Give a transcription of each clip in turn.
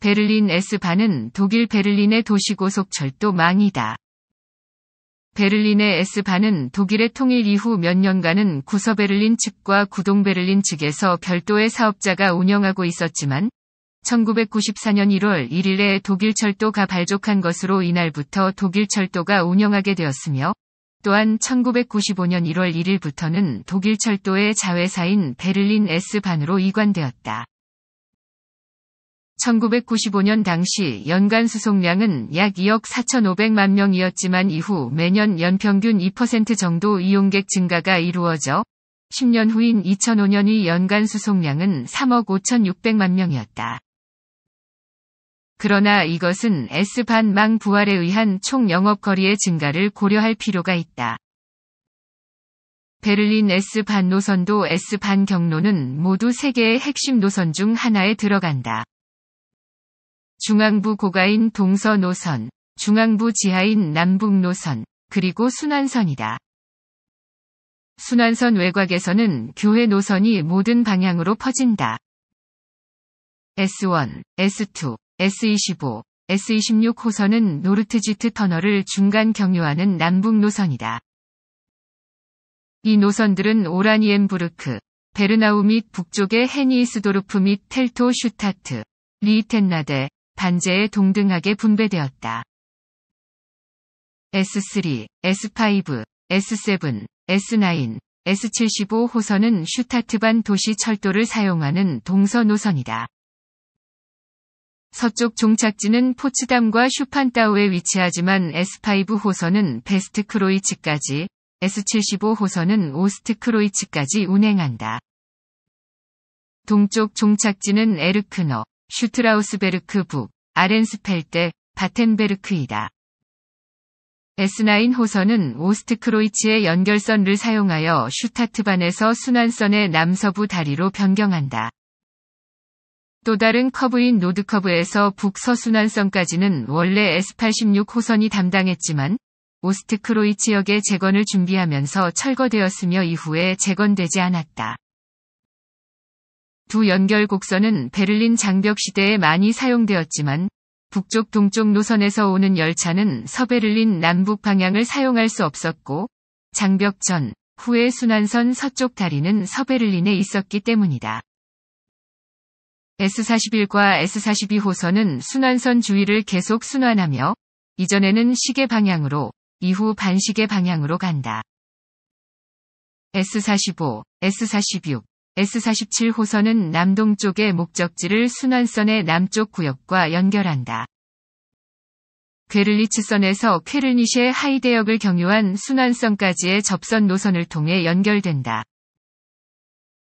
베를린 S반은 독일 베를린의 도시고속 철도 망이다. 베를린의 S반은 독일의 통일 이후 몇 년간은 구서베를린 측과 구동베를린 측에서 별도의 사업자가 운영하고 있었지만 1994년 1월 1일에 독일 철도가 발족한 것으로 이날부터 독일 철도가 운영하게 되었으며 또한 1995년 1월 1일부터는 독일 철도의 자회사인 베를린 S반으로 이관되었다. 1995년 당시 연간 수송량은 약 2억 4,500만 명이었지만 이후 매년 연평균 2% 정도 이용객 증가가 이루어져 10년 후인 2 0 0 5년이 연간 수송량은 3억 5,600만 명이었다. 그러나 이것은 S반망 부활에 의한 총 영업거리의 증가를 고려할 필요가 있다. 베를린 S반 노선도 S반 경로는 모두 세개의 핵심 노선 중 하나에 들어간다. 중앙부 고가인 동서 노선, 중앙부 지하인 남북 노선, 그리고 순환선이다. 순환선 외곽에서는 교회 노선이 모든 방향으로 퍼진다. S1, S2, S25, S26 호선은 노르트지트 터널을 중간 경유하는 남북 노선이다. 이 노선들은 오라니엔부르크, 베르나우 및 북쪽의 헤니이스도르프 및 텔토 슈타트, 리히텐나데, 반제에 동등하게 분배되었다. S3, S5, S7, S9, S75 호선은 슈타트반 도시 철도를 사용하는 동서 노선이다. 서쪽 종착지는 포츠담과 슈판타우에 위치하지만 S5 호선은 베스트 크로이츠까지, S75 호선은 오스트 크로이츠까지 운행한다. 동쪽 종착지는 에르크너, 슈트라우스베르크 북, 아렌스펠때, 바텐베르크이다. S9 호선은 오스트크로이츠의 연결선을 사용하여 슈타트반에서 순환선의 남서부 다리로 변경한다. 또 다른 커브인 노드커브에서 북서순환선까지는 원래 S86 호선이 담당했지만 오스트크로이츠역의 재건을 준비하면서 철거되었으며 이후에 재건되지 않았다. 두 연결 곡선은 베를린 장벽 시대에 많이 사용되었지만 북쪽 동쪽 노선에서 오는 열차는 서베를린 남북 방향을 사용할 수 없었고 장벽 전 후의 순환선 서쪽 다리는 서베를린에 있었기 때문이다. S41과 S42호선은 순환선 주위를 계속 순환하며 이전에는 시계 방향으로 이후 반시계 방향으로 간다. S45, S46, S47 호선은 남동쪽의 목적지를 순환선의 남쪽 구역과 연결한다. 괴를리츠선에서 쾌르니의 하이데역을 경유한 순환선까지의 접선 노선을 통해 연결된다.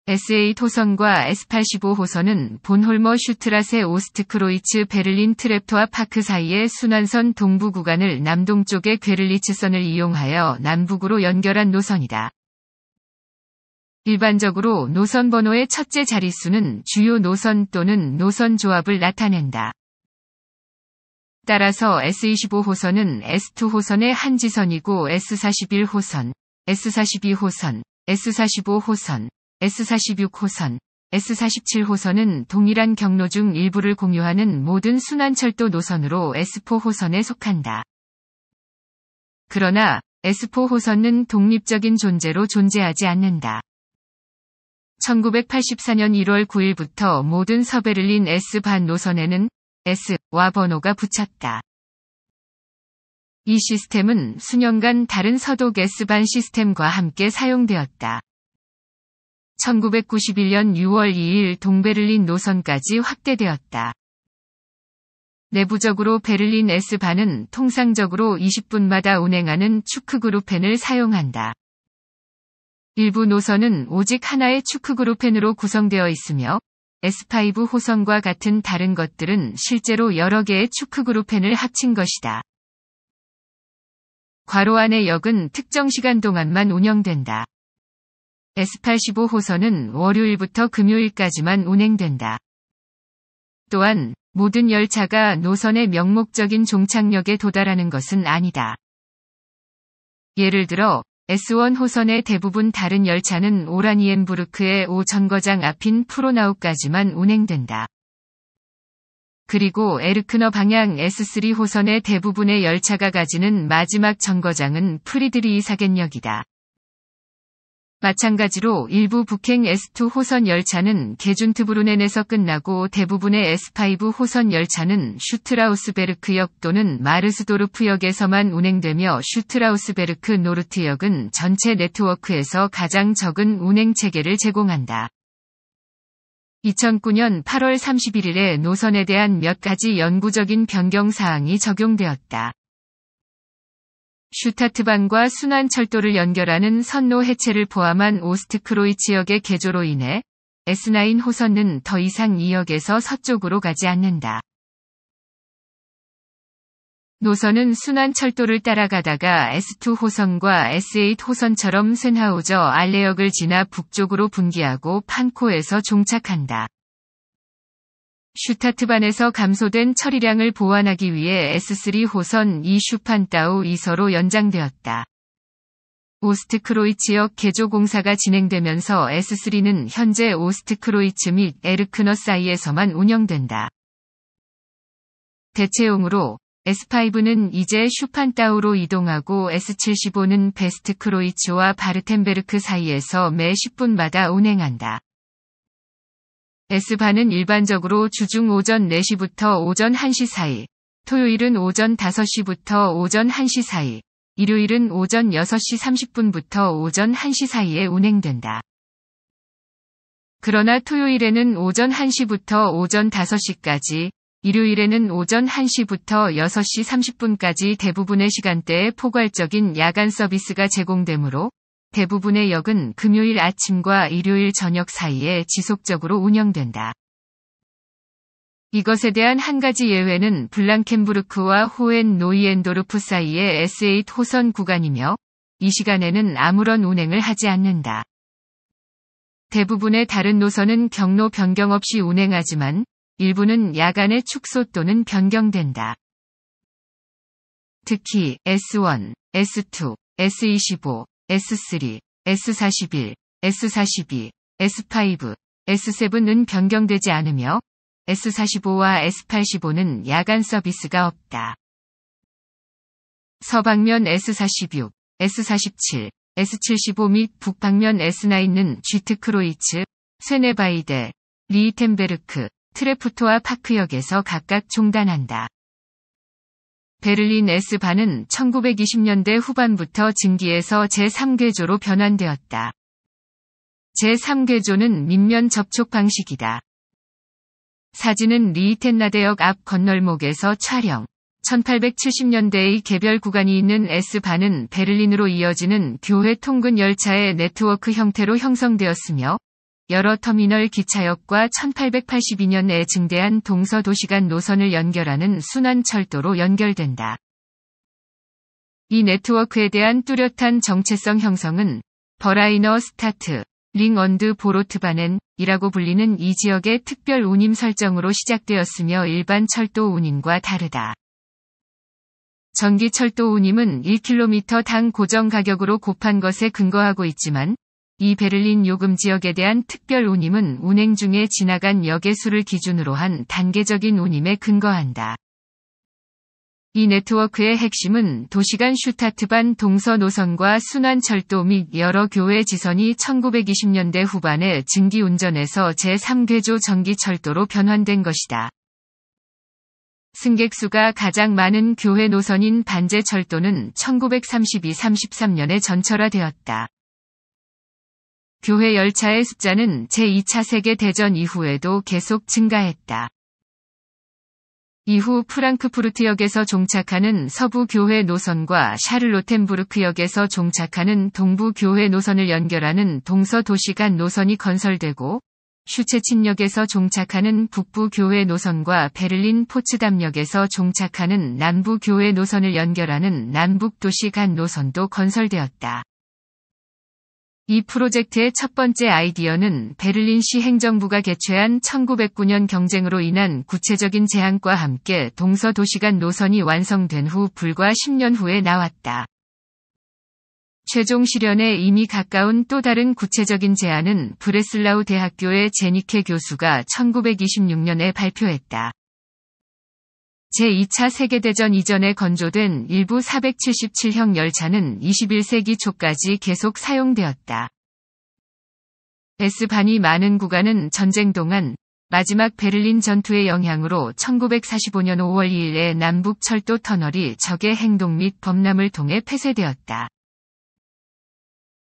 S8 호선과 S85 호선은 본홀머 슈트라세 오스트크로이츠 베를린 트랩토와 파크 사이의 순환선 동부 구간을 남동쪽의 괴를리츠선을 이용하여 남북으로 연결한 노선이다. 일반적으로 노선 번호의 첫째 자릿수는 주요 노선 또는 노선 조합을 나타낸다. 따라서 S25 호선은 S2 호선의 한 지선이고 S41 호선, S42 호선, S45 호선, S46 호선, S47 호선은 동일한 경로 중 일부를 공유하는 모든 순환철도 노선으로 S4 호선에 속한다. 그러나 S4 호선은 독립적인 존재로 존재하지 않는다. 1984년 1월 9일부터 모든 서베를린 S반 노선에는 S와 번호가 붙였다. 이 시스템은 수년간 다른 서독 S반 시스템과 함께 사용되었다. 1991년 6월 2일 동베를린 노선까지 확대되었다. 내부적으로 베를린 S반은 통상적으로 20분마다 운행하는 축크그룹펜을 사용한다. 일부 노선은 오직 하나의 축크그룹 펜으로 구성되어 있으며 S5 호선과 같은 다른 것들은 실제로 여러 개의 축크그룹 펜을 합친 것이다. 과로 안의 역은 특정 시간 동안만 운영된다. S85 호선은 월요일부터 금요일까지만 운행된다. 또한 모든 열차가 노선의 명목적인 종착역에 도달하는 것은 아니다. 예를 들어 S1 호선의 대부분 다른 열차는 오라니엔부르크의 5전거장 앞인 프로나우까지만 운행된다. 그리고 에르크너 방향 S3 호선의 대부분의 열차가 가지는 마지막 전거장은 프리드리히사겐역이다. 마찬가지로 일부 북행 S2 호선 열차는 게준트브루넨에서 끝나고 대부분의 S5 호선 열차는 슈트라우스베르크역 또는 마르스도르프역에서만 운행되며 슈트라우스베르크 노르트역은 전체 네트워크에서 가장 적은 운행 체계를 제공한다. 2009년 8월 31일에 노선에 대한 몇 가지 연구적인 변경 사항이 적용되었다. 슈타트반과 순환철도를 연결하는 선로 해체를 포함한 오스트크로이 지역의 개조로 인해 S9 호선은 더 이상 이 역에서 서쪽으로 가지 않는다. 노선은 순환철도를 따라가다가 S2 호선과 S8 호선처럼 센하우저 알레역을 지나 북쪽으로 분기하고 판코에서 종착한다. 슈타트반에서 감소된 처리량을 보완하기 위해 S3 호선 2슈판따우 2서로 연장되었다. 오스트크로이 지역 개조 공사가 진행되면서 S3는 현재 오스트크로이츠 및 에르크너 사이에서만 운영된다. 대체용으로 S5는 이제 슈판따우로 이동하고 S75는 베스트크로이츠와 바르텐베르크 사이에서 매 10분마다 운행한다. S반은 일반적으로 주중 오전 4시부터 오전 1시 사이, 토요일은 오전 5시부터 오전 1시 사이, 일요일은 오전 6시 30분부터 오전 1시 사이에 운행된다. 그러나 토요일에는 오전 1시부터 오전 5시까지, 일요일에는 오전 1시부터 6시 30분까지 대부분의 시간대에 포괄적인 야간 서비스가 제공되므로 대부분의 역은 금요일 아침과 일요일 저녁 사이에 지속적으로 운영된다. 이것에 대한 한 가지 예외는 블랑켄부르크와 호엔 노이엔도르프 사이의 S8 호선 구간이며 이 시간에는 아무런 운행을 하지 않는다. 대부분의 다른 노선은 경로 변경 없이 운행하지만 일부는 야간에 축소 또는 변경된다. 특히 S1, S2, S25, S3, S41, S42, S5, S7은 변경되지 않으며 S45와 S85는 야간 서비스가 없다. 서방면 S46, S47, S75 및 북방면 S9는 쥐트 크로이츠, 세네바이데, 리히텐베르크, 트레프토와 파크역에서 각각 종단한다. 베를린 S반은 1920년대 후반부터 증기에서 제3계조로 변환되었다. 제3계조는민면 접촉 방식이다. 사진은 리히텐나대역 앞 건널목에서 촬영. 1870년대의 개별 구간이 있는 S반은 베를린으로 이어지는 교회 통근 열차의 네트워크 형태로 형성되었으며 여러 터미널 기차역과 1882년에 증대한 동서도시간 노선을 연결하는 순환철도로 연결된다. 이 네트워크에 대한 뚜렷한 정체성 형성은 버라이너 스타트, 링언드 보로트바넨이라고 불리는 이 지역의 특별 운임 설정으로 시작되었으며 일반 철도 운임과 다르다. 전기철도 운임은 1km당 고정 가격으로 곱한 것에 근거하고 있지만 이 베를린 요금 지역에 대한 특별 운임은 운행 중에 지나간 역의 수를 기준으로 한 단계적인 운임에 근거한다. 이 네트워크의 핵심은 도시간 슈타트반 동서 노선과 순환 철도 및 여러 교외 지선이 1920년대 후반에 증기 운전에서 제3궤조 전기 철도로 변환된 것이다. 승객 수가 가장 많은 교회 노선인 반제 철도는 1932-33년에 전철화되었다. 교회 열차의 숫자는 제2차 세계대전 이후에도 계속 증가했다. 이후 프랑크푸르트역에서 종착하는 서부 교회 노선과 샤를로텐부르크역에서 종착하는 동부 교회 노선을 연결하는 동서 도시간 노선이 건설되고 슈체친역에서 종착하는 북부 교회 노선과 베를린 포츠담역에서 종착하는 남부 교회 노선을 연결하는 남북 도시간 노선도 건설되었다. 이 프로젝트의 첫 번째 아이디어는 베를린시 행정부가 개최한 1909년 경쟁으로 인한 구체적인 제안과 함께 동서 도시간 노선이 완성된 후 불과 10년 후에 나왔다. 최종 실현에 이미 가까운 또 다른 구체적인 제안은 브레슬라우 대학교의 제니케 교수가 1926년에 발표했다. 제2차 세계대전 이전에 건조된 일부 477형 열차는 21세기 초까지 계속 사용되었다. 에스반이 많은 구간은 전쟁 동안 마지막 베를린 전투의 영향으로 1945년 5월 2일에 남북 철도 터널이 적의 행동 및 범람을 통해 폐쇄되었다.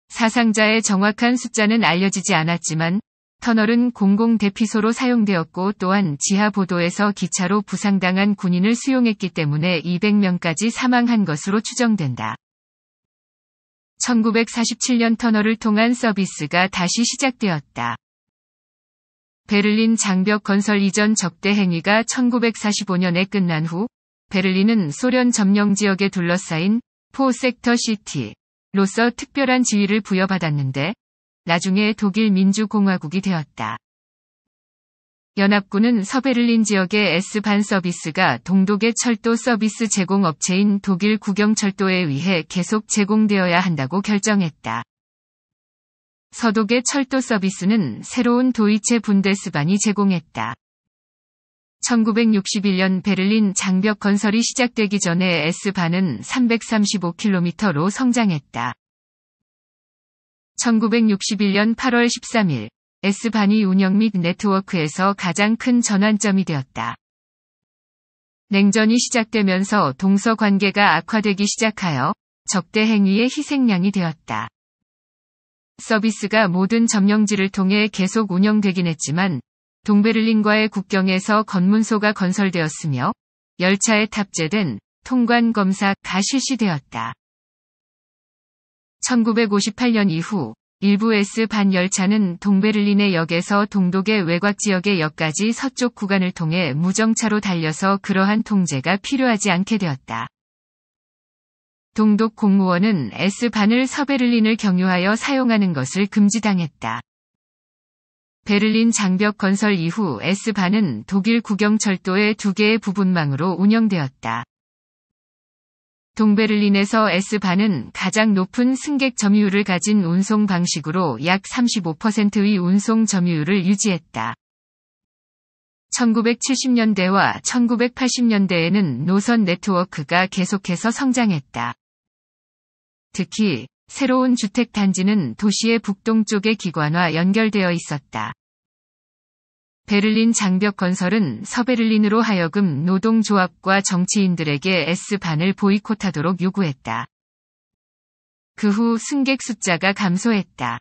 사상자의 정확한 숫자는 알려지지 않았지만 터널은 공공 대피소로 사용되었고 또한 지하 보도에서 기차로 부상당한 군인을 수용했기 때문에 200명까지 사망한 것으로 추정된다. 1947년 터널을 통한 서비스가 다시 시작되었다. 베를린 장벽 건설 이전 적대 행위가 1945년에 끝난 후 베를린은 소련 점령 지역에 둘러싸인 포 섹터 시티로서 특별한 지위를 부여받았는데 나중에 독일 민주공화국이 되었다. 연합군은 서베를린 지역의 S반 서비스가 동독의 철도 서비스 제공 업체인 독일 국영철도에 의해 계속 제공되어야 한다고 결정했다. 서독의 철도 서비스는 새로운 도이체 분데스반이 제공했다. 1961년 베를린 장벽 건설이 시작되기 전에 S반은 335km로 성장했다. 1961년 8월 13일 S반이 운영 및 네트워크에서 가장 큰 전환점이 되었다. 냉전이 시작되면서 동서 관계가 악화되기 시작하여 적대 행위의 희생양이 되었다. 서비스가 모든 점령지를 통해 계속 운영되긴 했지만 동베를린과의 국경에서 검문소가 건설되었으며 열차에 탑재된 통관 검사가 실시되었다. 1958년 이후 일부 S 반 열차는 동베를린의 역에서 동독의 외곽 지역의 역까지 서쪽 구간을 통해 무정차로 달려서 그러한 통제가 필요하지 않게 되었다. 동독 공무원은 S 반을 서베를린을 경유하여 사용하는 것을 금지당했다. 베를린 장벽 건설 이후 S 반은 독일 구경철도의두 개의 부분망으로 운영되었다. 동베를린에서 S반은 가장 높은 승객 점유율을 가진 운송 방식으로 약 35%의 운송 점유율을 유지했다. 1970년대와 1980년대에는 노선 네트워크가 계속해서 성장했다. 특히 새로운 주택 단지는 도시의 북동쪽에기관화 연결되어 있었다. 베를린 장벽 건설은 서베를린으로 하여금 노동조합과 정치인들에게 S반을 보이콧하도록 요구했다. 그 후 승객 숫자가 감소했다.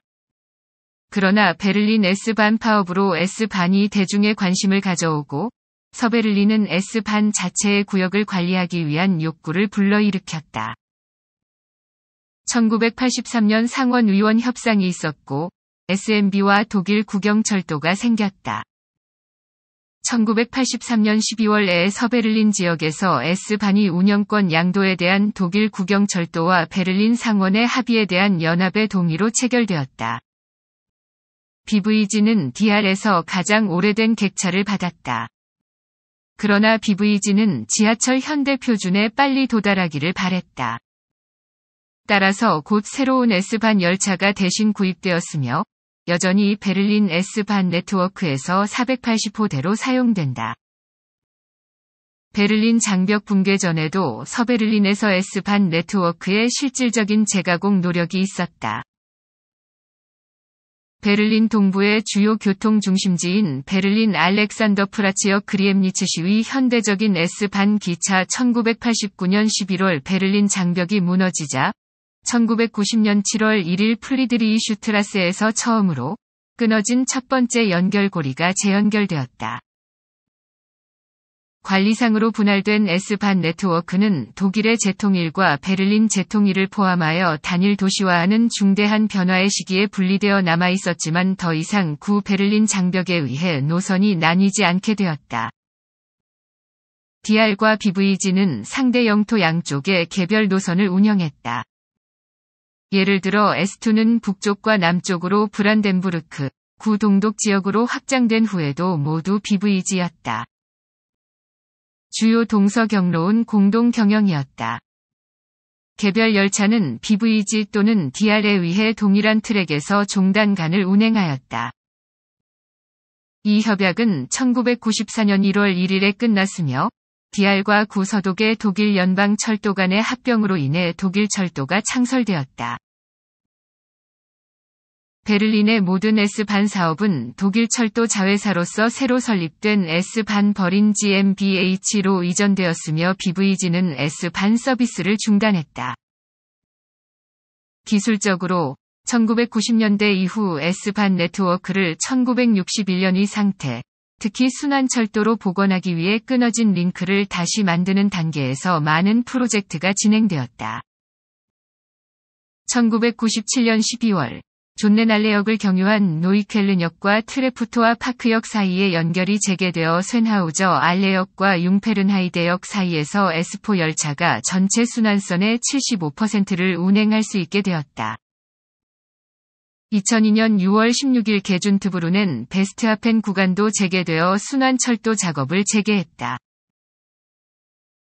그러나 베를린 S반 파업으로 S반이 대중의 관심을 가져오고 서베를린은 S반 자체의 구역을 관리하기 위한 욕구를 불러일으켰다. 1983년 상원의원 협상이 있었고 SMB와 독일 국영철도가 생겼다. 1983년 12월에 서베를린 지역에서 S반이 운영권 양도에 대한 독일 국영철도와 베를린 상원의 합의에 대한 연합의 동의로 체결되었다. BVG는 DR에서 가장 오래된 객차를 받았다. 그러나 BVG는 지하철 현대 표준에 빨리 도달하기를 바랬다. 따라서 곧 새로운 S반 열차가 대신 구입되었으며 여전히 베를린 S반 네트워크에서 480호대로 사용된다. 베를린 장벽 붕괴 전에도 서베를린에서 S반 네트워크의 실질적인 재가공 노력이 있었다. 베를린 동부의 주요 교통 중심지인 베를린 알렉산더 프라치어 그리엠니츠 시위 현대적인 S반 기차 1989년 11월 베를린 장벽이 무너지자 1990년 7월 1일 플리드리히 슈트라스에서 처음으로 끊어진 첫 번째 연결고리가 재연결되었다. 관리상으로 분할된 S반 네트워크는 독일의 제통일과 베를린 제통일을 포함하여 단일 도시화하는 중대한 변화의 시기에 분리되어 남아 있었지만 더 이상 구 베를린 장벽에 의해 노선이 나뉘지 않게 되었다. DR과 BVG는 상대 영토 양쪽에 개별 노선을 운영했다. 예를 들어 S2는 북쪽과 남쪽으로 브란덴부르크, 구 동독 지역으로 확장된 후에도 모두 BVG였다. 주요 동서 경로온 공동 경영이었다. 개별 열차는 BVG 또는 DR에 의해 동일한 트랙에서 종단간을 운행하였다. 이 협약은 1994년 1월 1일에 끝났으며 DR과 구서독의 독일 연방 철도 간의 합병으로 인해 독일 철도가 창설되었다. 베를린의 모든 S반 사업은 독일 철도 자회사로서 새로 설립된 S반 버린 GmbH로 이전되었으며 BVG는 S반 서비스를 중단했다. 기술적으로 1990년대 이후 S반 네트워크를 1961년 이 상태, 특히 순환철도로 복원하기 위해 끊어진 링크를 다시 만드는 단계에서 많은 프로젝트가 진행되었다. 1997년 12월 존네날레역을 경유한 노이켈른역과 트레프토와 파크역 사이의 연결이 재개되어 쇤하우저 알레역과 융페른하이데역 사이에서 S4 열차가 전체 순환선의 75%를 운행할 수 있게 되었다. 2002년 6월 16일 개준 트브루는 베스트하펜 구간도 재개되어 순환철도 작업을 재개했다.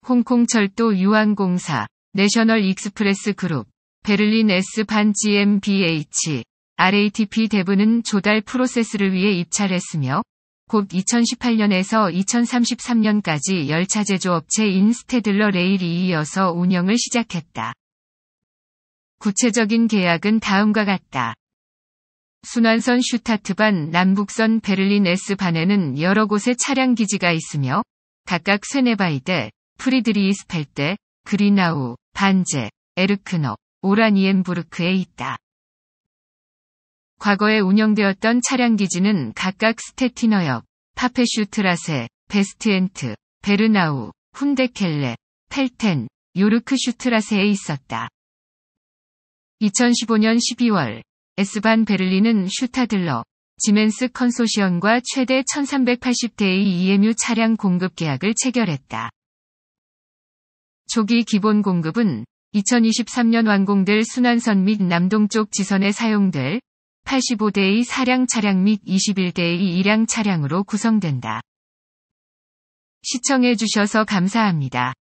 홍콩철도 유한공사, 내셔널 익스프레스 그룹, 베를린 S반 GmbH, RATP 대부는 조달 프로세스를 위해 입찰했으며 곧 2018년에서 2033년까지 열차 제조업체 인스테들러 레일이 이어서 운영을 시작했다. 구체적인 계약은 다음과 같다. 순환선 슈타트반 남북선 베를린 S반에는 여러 곳의 차량 기지가 있으며 각각 세네바이대 프리드리히스펠대, 그리나우, 반제, 에르크너, 오라니엔부르크에 있다. 과거에 운영되었던 차량 기지는 각각 스테티너역, 파페슈트라세, 베스트엔트, 베르나우, 훈데켈레, 펠텐, 요르크슈트라세에 있었다. 2015년 12월 s 반 베를린은 슈타들러, 지멘스 컨소시엄과 최대 1380대의 EMU 차량 공급 계약을 체결했다. 초기 기본 공급은 2023년 완공될 순환선 및 남동쪽 지선에 사용될 85대의 사량 차량 및 21대의 2량 차량으로 구성된다. 시청해주셔서 감사합니다.